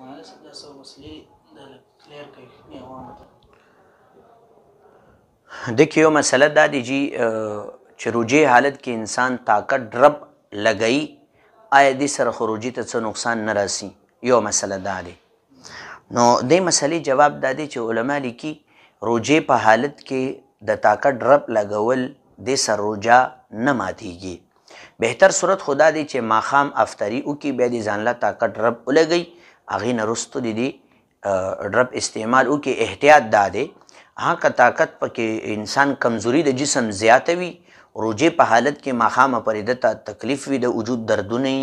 Maalesef da مسئله د کلیر کوي عوامو ته د کیو مسله دا دی چې روجي حالت کې انسان طاقت ډرب لګئی آیا د سر خروجی ته څه نقصان نه راسي یو مسله دا دی نو د مسلې جواب دا دی چې علما لیکي روجي په حالت کې د طاقت ډرب لګول د سر روجا نه ماتيږي بهتر صورت خدا دی چې ماخام افتری او کې به د ځانله طاقت رب ولګي هغې نه رستو د دې ډرب استعمال وکړي احتیاط دا دی هغه طاقت پکې انسان کمزوري د جسم زیاتوي روجه په حالت کې ماخامه پرېده ته تکلیف وي د وجود دردونه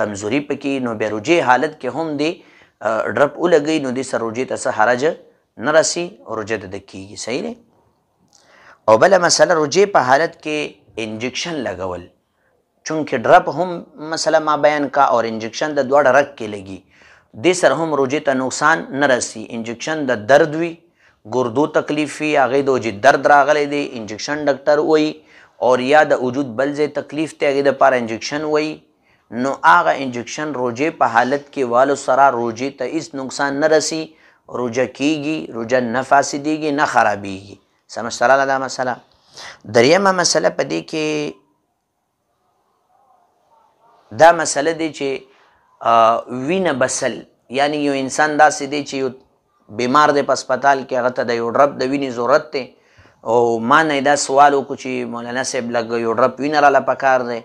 کمزوري پکې نو بیا روجه حالت کې هم دی ډرپ ولګي نو د سروجه ته حرج نه رسی روجه د کیږي صحیح دی او بل مسله روجه په حالت کې انجکشن لګول چونکه ډرپ هم مسله ما بیان کا اور انجکشن د دوړ رګ کې لګي د سره هم روجې ته نقصان نه رسی انجکشن د درد وي ګردو تکلیف وي هغه د وجې درد راغلی دی انجکشن ډاکټر وایي او یا د وجود بل ځای تکلیف ته هغه د پاره انجکشن وایي نو هغه انجکشن روجې په حالت کې والو سره روجې ته هیڅ نقصان نه رسی روجه کیږي روجه نه فاسدېږي نه خرابېږي سمجته دا مسله دریمه مسله په دې کې دا مسله دی چې وینه بسل یعنی یو انسان داسې دی چې یو بیمار دی په سپیټال کې هغه ته د یو ډرپ د وینې ضرورت دی او ما نه دا سوال وکړو چې مولانا صاحب لږ یو ډرپ وینه راله پکار دی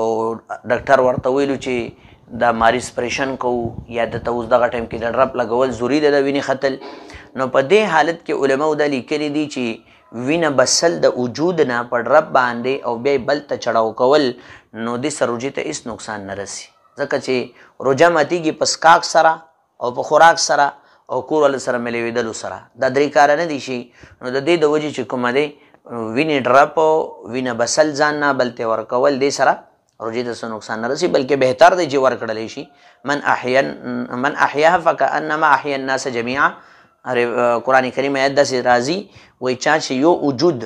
او ډاکټر ورته ویلو چې دا ماریس پریشن کوو یا د ته اوس دغه ټایم کې د ډرپ لګول ضروري دی د وینې ختل نو په دې حالت کې علماو دا لیکلي دي چې وینه بسل د وجود نه په ډرپ باندې او بیا بل ته چړاو کول نو د سروجي ته هیڅ نقصان نه رسي ځکه چې روجه ماتیږي په سکاک سره او په خوراک سره او کور ول سره ملويدلو سره دا درې کار نه دي شي نو د دې د وجې چې کوم دی ویني ډراپ وینه بسل ځان نه بلته ورکول دې سره روجې د څه نقصان نه رسي بلکې بهتر دی چې ورکړل شي من احیان من احیاها فکانما احیا الناس جميعا قران کریم آیت د راضي وای چا چې یو وجود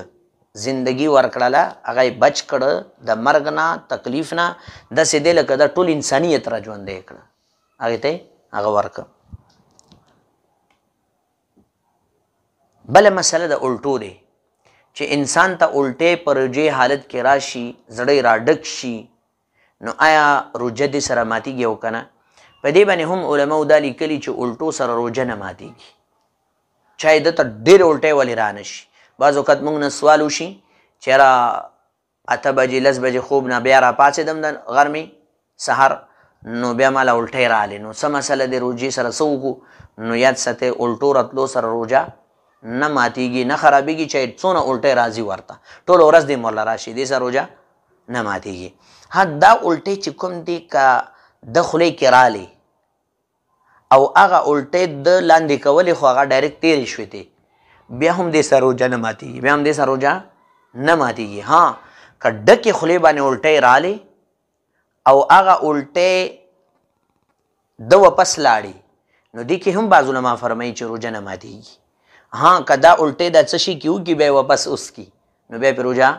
زندگی ورکړله هغه بچ کړه د مرګ نه تکلیف نه د سیدې لکه د ټول انسانیت را ژوندې کړه هغه ته هغه ورک بل مسله د الټو دی چې انسان ته الټه پرجه حالت کې راشي زړې را ډک شي نو آیا روجه دې سره ماتیږي او کنه په دې باندې هم علما دا لیکلي چې الټو سره روجه نه ماتیږي چای د ته ډېر الټه ولې رانه شي بعض وخت موږ نه سوال وشي چې را اته بجې لس بجې خوب نه بیا را پاڅېدم د غرمې سحر نو بیا مالا الټی رالی نو څه مسله د روجې سره څه وکړو نو یاد ساتئ الټو راتلو سره روجه نه ماتیږي نه خرابېږي چې څونه الټی راځي ورته ټول ورځ دې مولا راشي دې سره روجه نه ماتیږي ها دا الټی چې کوم دی که د خولې کې رالی او هغه الټی د لاندې کولې خو هغه ډایرکټ تیرې شوې بیا هم دې سره روجه نه ماتیږي بیا هم دې سره روجه نه ماتیږي ها که ډکې خولې باندې الټی رالی او هغه الټی د واپس لاړې نو دې کې هم بعض علما فرمایي چې روجه نه ماتیږي ها که دا الټی دا څه شي کیو کې بیا واپس اوس کی نو بیا پې روجه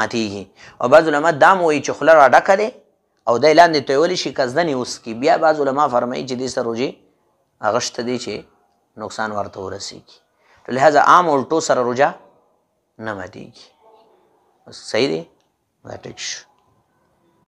ماتیږي او بعض علما دا موي چې خوله را ډکه دی او دی لاندې تویولی شي کزدنې اوس کی بیا بعض علما فرمایي چې دې سره روجې هغه شته دی چې نقصان ورته ورسیږي لہذا عام الټو سره رجا نه مدیږي صحیح دی دا ټیک شو